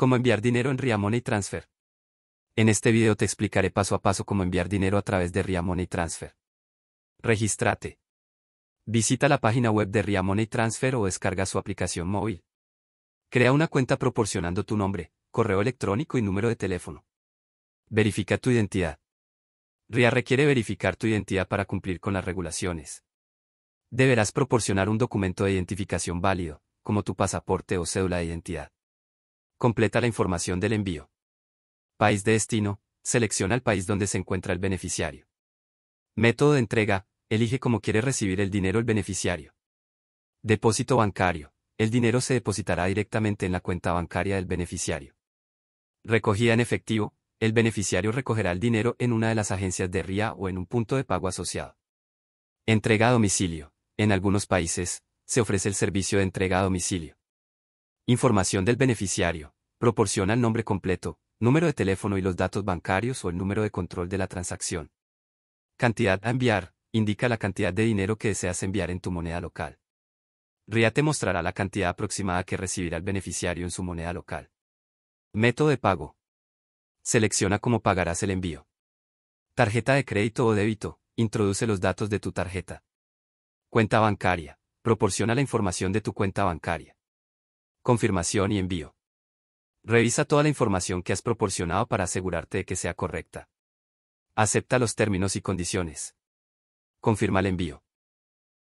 Cómo enviar dinero en Riamoney Transfer. En este video te explicaré paso a paso cómo enviar dinero a través de Riamoney Transfer. Regístrate. Visita la página web de Riamoney Transfer o descarga su aplicación móvil. Crea una cuenta proporcionando tu nombre, correo electrónico y número de teléfono. Verifica tu identidad. RIA requiere verificar tu identidad para cumplir con las regulaciones. Deberás proporcionar un documento de identificación válido, como tu pasaporte o cédula de identidad. Completa la información del envío. País de destino, selecciona el país donde se encuentra el beneficiario. Método de entrega, elige cómo quiere recibir el dinero el beneficiario. Depósito bancario, el dinero se depositará directamente en la cuenta bancaria del beneficiario. Recogida en efectivo, el beneficiario recogerá el dinero en una de las agencias de RIA o en un punto de pago asociado. Entrega a domicilio. En algunos países, se ofrece el servicio de entrega a domicilio. Información del beneficiario. Proporciona el nombre completo, número de teléfono y los datos bancarios o el número de control de la transacción. Cantidad a enviar, indica la cantidad de dinero que deseas enviar en tu moneda local. RIA te mostrará la cantidad aproximada que recibirá el beneficiario en su moneda local. Método de pago. Selecciona cómo pagarás el envío. Tarjeta de crédito o débito, introduce los datos de tu tarjeta. Cuenta bancaria, proporciona la información de tu cuenta bancaria. Confirmación y envío. Revisa toda la información que has proporcionado para asegurarte de que sea correcta. Acepta los términos y condiciones. Confirma el envío.